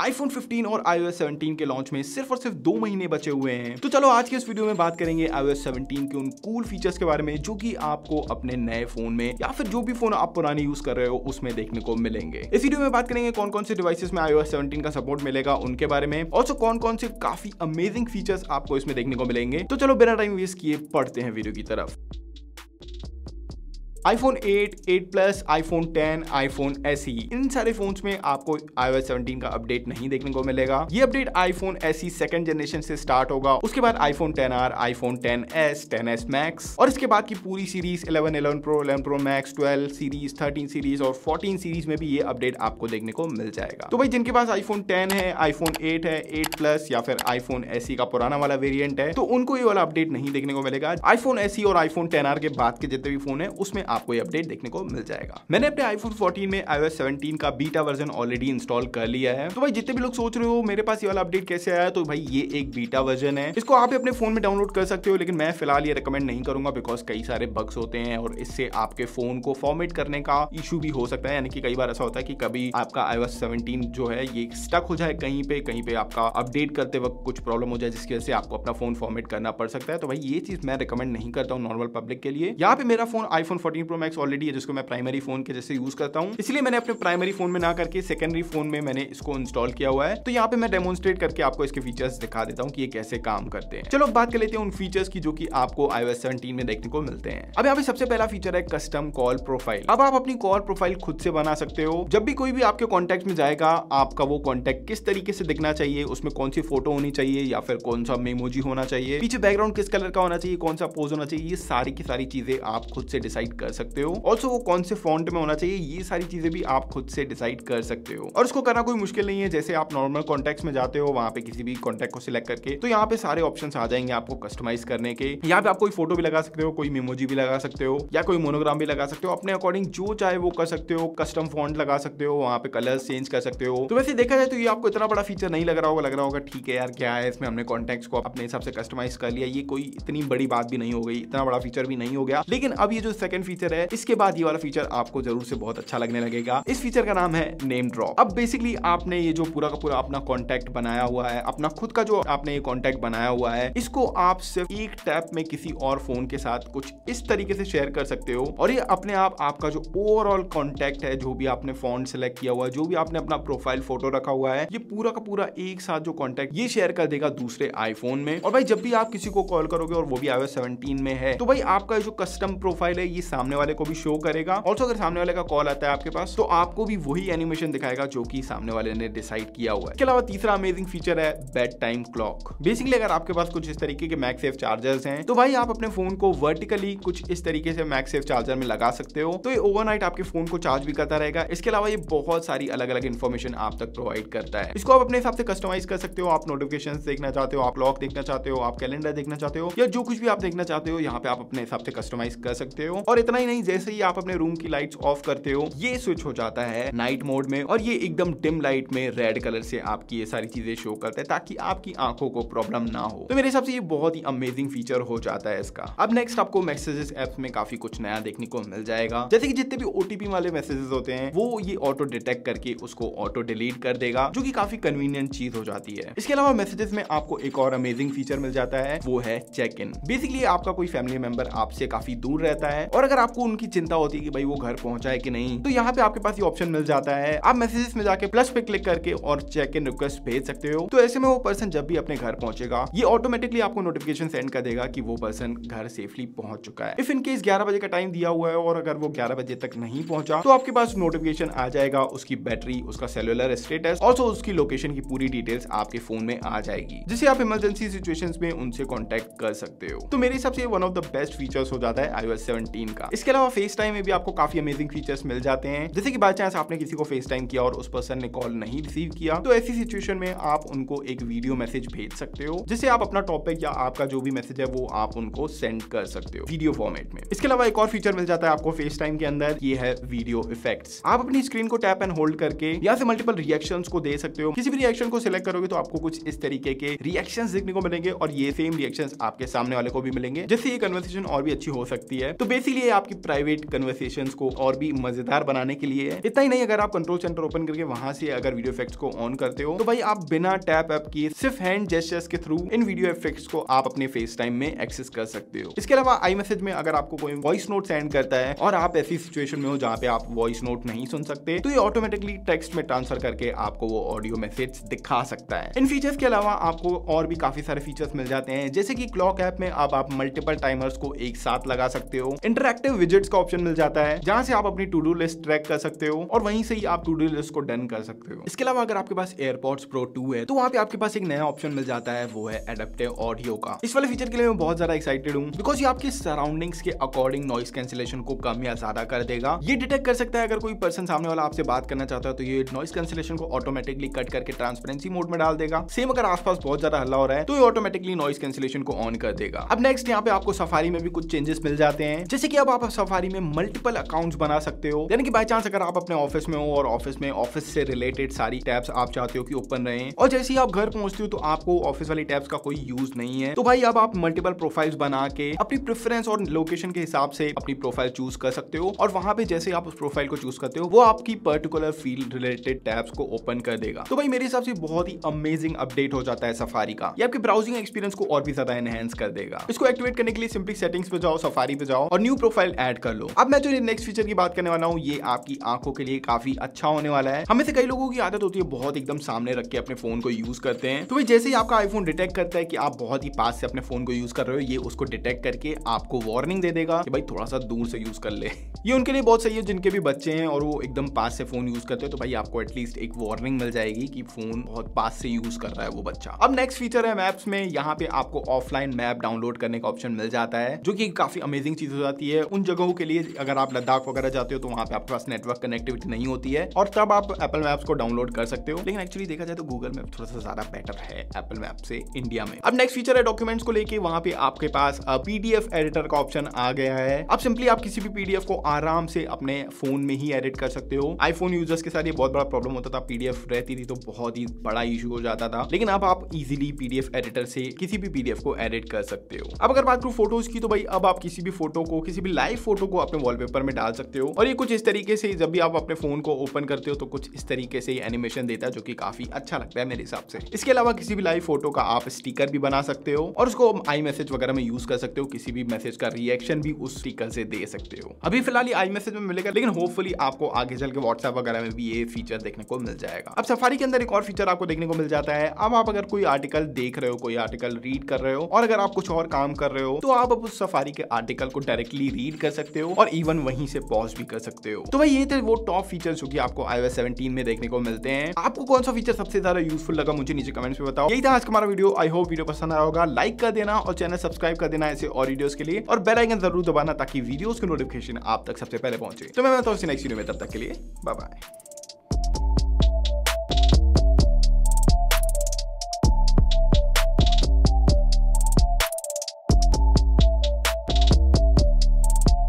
IPhone 15 और iOS 17 के launch में सिर्फ और सिर्फ दो महीने बचे हुए हैं तो चलो आज के इस वीडियो में बात करेंगे iOS 17 के उन कूल फीचर्स के बारे में जो कि आपको अपने नए फोन में या फिर जो भी फोन आप पुराने यूज कर रहे हो उसमें देखने को मिलेंगे इस वीडियो में बात करेंगे कौन कौन से डिवाइसेस में iOS 17 का सपोर्ट मिलेगा उनके बारे में और कौन कौन से काफी अमेजिंग फीचर्स आपको इसमें देखने को मिलेंगे तो चलो बिना टाइम वेस्ट किए पढ़ते हैं वीडियो की तरफ iPhone 8, 8 प्लस आई 10, iPhone SE e. इन सारे फोन्स में आपको iOS 17 का अपडेट नहीं देखने को मिलेगा ये update S E second generation से स्टार्ट होगा उसके बाद iPhone 10R, iPhone 10s, 10s Max और इसके बाद की पूरी series 11, 11 Pro, 11 Pro Max, 12 series 13 series और 14 सीरीज में भी ये अपडेट आपको देखने को मिल जाएगा तो भाई जिनके पास आईफोन टेन है आईफोन एट है एट प्लस या फिर आईफोन एसई e का पुराना वाला वेरियंट है तो उनको ये वाला अपडेट नहीं देखने को मिलेगा आईफोन एसई e और आईफोन टेन के बाद के जितने भी फोन है उसमें आपको ये अपडेट देखने को मिल जाएगा मैंने अपने आईफोन फोर्टीन में आई एस का बीटा वर्जन ऑलरेडी इंस्टॉल कर लिया है तो भाई जितने भी लोग सोच रहे हो मेरे पास ये वाला अपडेट कैसे आया तो भाई ये एक बीटा वर्जन है इसको आप अपने फोन में डाउनलोड कर सकते हो लेकिन मैं फिलहाल ये रिकमेंड नहीं करूंगा बिकॉज कई सारे बग्स होते हैं और इससे आपके फोन को फॉर्मेट करने का इशू भी हो सकता है यानी कि कई बार ऐसा होता है कि कभी आपका आई एस जो है ये स्टक हो जाए कहीं पे कहीं पे आपका अपडेट करते वक्त कुछ प्रॉब्लम हो जाए जिसकी वजह से आपको अपना फोन फॉर्मेट करना पड़ सकता है तो भाई ये चीज मैं रिकमेंड नहीं करता हूँ नॉर्मल पब्लिक के लिए यहाँ पे मेरा phone iPhone fourteen 13 Pro Max already है जिसको मैं प्राइमरी फोन के जैसे यूज करता हूँ इसलिए मैंने अपने प्राइमरी फोन में ना करके सेकेंडरी फोन में मैंने इसको इंस्टॉल किया हुआ है तो यहाँ पे मैं डेमोस्ट्रेट करके आपको इसके फीचर्स दिखा देता हूँ कि ये कैसे काम करते हैं चलो बात कर लेते हैं उन फीचर्स की जो कि आपको आई एस में देखने को मिलते हैं अब यहाँ पे सबसे पहला फीचर है कस्टम कॉल प्रोफाइल अब आप अपनी कॉल प्रोफाइल खुद से बना सकते हो जब भी कोई भी आपके कॉन्टेक्ट में जाएगा आपका वो कॉन्टेक्ट किस तरीके से दिखना चाहिए उसमें कौन सी फोटो होनी चाहिए या फिर कौन सा मेमोजी होना चाहिए पीछे बैकग्राउंड किस कलर का होना चाहिए कौन सा पोज होना चाहिए ये सारी की सारी चीजें आप खुद से डिसाइड कर कर सकते हो ऑल्सो वो कौन से फॉन्ट में होना चाहिए ये सारी चीजें भी आप खुद से डिसाइड कर सकते हो और उसको करना कोई मुश्किल नहीं है जैसे आप नॉर्मल कॉन्टेक्ट में जाते हो वहाँ पे किसी भी कॉन्टेक्ट को सिलेक्ट करके तो यहाँ पे सारे ऑप्शन आ जाएंगे आपको कस्टमाइज करने के यहाँ पे आप कोई फोटो भी लगा सकते हो कोई मेमोजी भी लगा सकते हो या कोई मोनोग्राम भी लगा सकते हो अपने अकॉर्डिंग जो चाहे वो कर सकते हो कस्टम फॉन्ट लगा सकते हो वहाँ पे कलर चेंज कर सकते हो तो वैसे देखा जाए तो ये आपको इतना बड़ा फीचर नहीं लग रहा होगा लग रहा होगा ठीक है यार क्या है इसमें हमने कॉन्टेक्ट को अपने हिसाब से कस्टमाइज कर लिया ये कोई इतनी बड़ी बात भी नहीं हो गई इतना बड़ा फीचर भी नहीं हो गया लेकिन अब ये जो सेकंड फीचर फीचर है इसके बाद ये वाला फीचर आपको जरूर से बहुत अच्छा लगने लगेगा इस फीचर का नाम है नेम ड्रॉप अब बेसिकली आपने ये जो पूरा का पूरा अपना कॉन्टेक्ट बनाया हुआ है अपना खुद का जो आपने ये कॉन्टेक्ट बनाया हुआ है इसको आप सिर्फ एक टैप में किसी और फोन के साथ कुछ इस तरीके से शेयर कर सकते हो और ये अपने आप आपका जो ओवरऑल कॉन्टेक्ट है जो भी आपने फोन सेलेक्ट किया हुआ है जो भी आपने अपना प्रोफाइल फोटो रखा हुआ है ये पूरा का पूरा एक साथ जो कॉन्टेक्ट ये शेयर कर देगा दूसरे आईफोन में और भाई जब भी आप किसी को कॉल करोगे और वो भी आई में है तो भाई आपका जो कस्टम प्रोफाइल है ये सामने सामने वाले को भी शो करेगा ऑल्सो अगर सामने वाले का कॉल आता है आपके पास तो आपको भी वही एनिमेशन दिखाएगा जो की सामने वाले ने डिसाइड किया हुआ है इसके अलावा तीसरा अमेजिंग फीचर है बेड टाइम क्लॉक बेसिकली अगर आपके पास कुछ इस तरीके के मैक सेफ चार्जर्स हैं तो भाई आप अपने फोन को वर्टिकली कुछ इस तरीके से मैक सेफ चार्जर में लगा सकते हो तो ये ओवरनाइट आपके फोन को चार्ज भी करता रहेगा इसके अलावा ये बहुत सारी अलग अलग इन्फॉर्मेशन आप तक प्रोवाइड करता है इसको आप अपने हिसाब से कस्टमाइज कर सकते हो आप नोटिफिकेशन देखना चाहते हो आप लॉक देखना चाहते हो आप कैलेंडर देखना चाहते हो या जो कुछ भी आप देखना चाहते हो यहाँ पे आप अपने हिसाब से कस्टमाइज कर सकते हो और इतना इतना ही नहीं जैसे ही आप अपने रूम की लाइट्स ऑफ करते हो ये स्विच हो जाता है नाइट मोड में और ये एकदम डिम लाइट में रेड कलर से आपकी ये सारी चीजें शो करता है ताकि आपकी आंखों को प्रॉब्लम ना हो तो मेरे हिसाब से ये बहुत ही अमेजिंग फीचर हो जाता है इसका अब नेक्स्ट आपको मैसेजेस ऐप में काफी कुछ नया देखने को मिल जाएगा जैसे कि जितने भी ओटीपी वाले मैसेजेस होते हैं वो ये ऑटो डिटेक्ट करके उसको ऑटो डिलीट कर देगा जो की काफी कन्वीनियंट चीज हो जाती है इसके अलावा मैसेजेस में आपको एक और अमेजिंग फीचर मिल जाता है वो है चेक इन बेसिकली आपका कोई फैमिली मेंबर आपसे काफी दूर रहता है और अगर आपको उनकी चिंता होती है कि भाई वो घर पहुंचा है कि नहीं तो यहाँ पे आपके पास ये ऑप्शन मिल जाता है आप मैसेजेस में जाके प्लस पे क्लिक करके और चेक इन रिक्वेस्ट भेज सकते हो तो ऐसे में वो पर्सन जब भी अपने घर पहुंचेगा ये ऑटोमेटिकली आपको नोटिफिकेशन सेंड कर देगा कि वो पर्सन घर सेफली पहुंच चुका है इफ इनकेस ग्यारह बजे का टाइम दिया हुआ है और अगर वो ग्यारह बजे तक नहीं पहुंचा तो आपके पास नोटिफिकेशन आ जाएगा उसकी बैटरी उसका सेलुलर स्टेटस और उसकी लोकेशन की पूरी डिटेल्स आपके फोन में आ जाएगी जिसे आप इमरजेंसी सिचुएशन में उनसे कॉन्टेक्ट कर सकते हो तो मेरे हिसाब से one of the best features हो जाता है आई 17 का इसके अलावा फेस टाइम में भी आपको काफी अमेजिंग फीचर्स मिल जाते हैं जैसे कि बाई चांस आपने किसी को फेस टाइम किया और उस पर्सन ने कॉल नहीं रिसीव किया तो ऐसी सिचुएशन में आप उनको एक वीडियो मैसेज भेज सकते हो जिससे आप अपना टॉपिक या आपका जो भी मैसेज है वो आप उनको सेंड कर सकते हो वीडियो फॉर्मेट में इसके अलावा एक और फीचर मिल जाता है आपको फेस टाइम के अंदर ये है वीडियो इफेक्ट आप अपनी स्क्रीन को टैप एंड होल्ड करके या से मल्टीपल रिएक्शन को दे सकते हो किसी भी रिएक्शन को सिलेक्ट करोगे तो आपको कुछ इस तरीके के रिएक्शन देखने को मिलेंगे और ये सेम रिएक्शन आपके सामने वाले को भी मिलेंगे जिससे ये कन्वर्सेशन और भी अच्छी हो सकती है तो बेसिकली आप आपकी प्राइवेट कन्वर्सेशन को और भी मजेदार बनाने के लिए है इतना ही नहीं अगर आप कंट्रोल सेंटर ओपन करके वहां से अगर वीडियो इफेक्ट्स को ऑन करते हो तो भाई आप बिना टैप ऐप किए सिर्फ हैंड जेस्टर्स के थ्रू इन वीडियो इफेक्ट्स को आप अपने फेस टाइम में एक्सेस कर सकते हो इसके अलावा आई मैसेज में अगर आपको कोई वॉइस नोट सेंड करता है और आप ऐसी सिचुएशन में हो जहाँ पे आप वॉइस नोट नहीं सुन सकते तो ये ऑटोमेटिकली टेक्स्ट में ट्रांसफर करके आपको वो ऑडियो मैसेज दिखा सकता है इन फीचर्स के अलावा आपको और भी काफी सारे फीचर्स मिल जाते हैं जैसे कि क्लॉक ऐप में अब आप मल्टीपल टाइमर्स को एक साथ लगा सकते हो इंटरक्टिव विजिट्स का ऑप्शन मिल जाता है जहां से आप अपनी टू डू लिस्ट ट्रैक कर सकते हो और वहीं से ही आप टू डू लिस्ट को डन कर सकते हो इसके अलावा अगर आपके पास एयरपोर्ट्स प्रो टू है तो वहाँ पे आपके पास एक नया ऑप्शन मिल जाता है वो है एडेप्टिव ऑडियो का इस वाले फीचर के लिए मैं बहुत ज्यादा एक्साइटेड हूँ बिकॉज ये आपके सराउंडिंग्स के अकॉर्डिंग नॉइस कैंसिलेशन को कम या ज्यादा कर देगा ये डिटेक्ट कर सकता है अगर कोई पर्सन सामने वाला आपसे बात करना चाहता है तो ये नॉइस कैंसिलेशन को ऑटोमेटिकली कट करके ट्रांसपेरेंसी मोड में डाल देगा सेम अगर आसपास बहुत ज्यादा हल्ला हो रहा है तो ये ऑटोमेटिकली नॉइस कैंसिलेशन को ऑन कर देगा अब नेक्स्ट यहाँ पे आपको सफारी में भी कुछ चेंजेस मिल जाते हैं जैसे कि अब आप आप सफारी में मल्टीपल अकाउंट्स बना सकते हो यानी कि बाई चांस अगर आप अपने ऑफिस में हो और ऑफिस में ऑफिस से रिलेटेड सारी टैब्स आप चाहते हो कि ओपन रहे और जैसे ही आप घर पहुंचते हो तो आपको ऑफिस वाली टैब्स का कोई यूज नहीं है तो भाई अब आप मल्टीपल प्रोफाइल्स बना के अपनी प्रेफरेंस और लोकेशन के हिसाब से अपनी प्रोफाइल चूज कर सकते हो और वहां पे जैसे आप उस प्रोफाइल को चूज करते हो वो आपकी पर्टिकुलर फील्ड रिलेटेड टैब्स को ओपन कर देगा तो भाई मेरे हिसाब से बहुत ही अमेजिंग अपडेट हो जाता है सफारी का ये आपके ब्राउजिंग एक्सपीरियंस को और भी ज्यादा एनहेंस कर देगा इसको एक्टिवेट करने के लिए सिंपली सेटिंग्स पे जाओ सफारी पे जाओ और न्यू प्रोफाइल फंक्शन ऐड कर लो अब मैं जो नेक्स्ट फीचर की बात करने वाला हूँ ये आपकी आंखों के लिए काफी अच्छा होने वाला है हमें से कई लोगों की आदत होती है बहुत एकदम सामने रख के अपने फोन को यूज करते हैं तो जैसे ही आपका आईफोन डिटेक्ट करता है कि आप बहुत ही पास से अपने फोन को यूज कर रहे हो ये उसको डिटेक्ट करके आपको वार्निंग दे देगा कि भाई थोड़ा सा दूर से यूज कर ले ये उनके लिए बहुत सही है जिनके भी बच्चे हैं और वो एकदम पास से फोन यूज करते हैं तो भाई आपको एटलीस्ट एक वार्निंग मिल जाएगी कि फोन बहुत पास से यूज कर रहा है वो बच्चा अब नेक्स्ट फीचर है मैप्स में यहाँ पे आपको ऑफलाइन मैप डाउनलोड करने का ऑप्शन मिल जाता है जो की काफी अमेजिंग चीज हो जाती है उन उन जगहों के लिए अगर आप लद्दाख वगैरह जाते हो तो वहाँ पे आपके पास नेटवर्क कनेक्टिविटी नहीं होती है और तब आप एप्पल मैप्स को डाउनलोड कर सकते हो लेकिन एक्चुअली देखा जाए तो गूगल मैप थोड़ा सा ज्यादा बेटर है एप्पल मैप से इंडिया में अब नेक्स्ट फीचर है डॉक्यूमेंट्स को लेकर वहाँ पे आपके पास पीडीएफ एडिटर का ऑप्शन आ गया है अब सिंपली आप किसी भी पीडीएफ को आराम से अपने फोन में ही एडिट कर सकते हो आईफोन यूजर्स के साथ ये बहुत बड़ा प्रॉब्लम होता था पीडीएफ रहती थी तो बहुत ही बड़ा इशू हो जाता था लेकिन अब आप इजिली पीडीएफ एडिटर से किसी भी पीडीएफ को एडिट कर सकते हो अब अगर बात करूँ फोटोज की तो भाई अब आप किसी भी फोटो को किसी भी लाइव फोटो को अपने वॉलपेपर में डाल सकते हो और ये कुछ इस तरीके से जब भी आप अपने फोन को ओपन करते हो तो कुछ इस तरीके से एनिमेशन देता है जो की काफी अच्छा लगता है मेरे हिसाब से इसके अलावा किसी भी लाइव फोटो का आप स्टीकर भी बना सकते हो और उसको आई मैसेज वगैरह में यूज कर सकते हो किसी भी मैसेज का रिएक्शन भी उस स्टीकर से दे सकते हो अभी फिलहाल ये आई मैसेज में मिलेगा लेकिन होपफुली आपको आगे चल के व्हाट्सएप वगैरह में भी ये फीचर देखने को मिल जाएगा अब सफारी के अंदर एक और फीचर आपको देखने को मिल जाता है अब आप अगर कोई आर्टिकल देख रहे हो कोई आर्टिकल रीड कर रहे हो और अगर आप कुछ और काम कर रहे हो तो आप अब उस सफारी के आर्टिकल को डायरेक्टली रीड फील कर सकते हो और इवन वहीं से पॉज भी कर सकते हो तो भाई ये थे वो टॉप फीचर्स जो कि आपको आई सेवनटीन में देखने को मिलते हैं आपको कौन सा फीचर सबसे ज्यादा यूजफुल लगा मुझे नीचे कमेंट्स में बताओ यही था आज का हमारा वीडियो आई होप वीडियो पसंद आया होगा लाइक कर देना और चैनल सब्सक्राइब कर देना ऐसे और वीडियोस के लिए और बेल आइकन जरूर दबाना ताकि वीडियोस के नोटिफिकेशन आप तक सबसे पहले पहुंचे तो मैं बताऊँ नेक्स्ट वीडियो में तब तक के लिए बाय बाय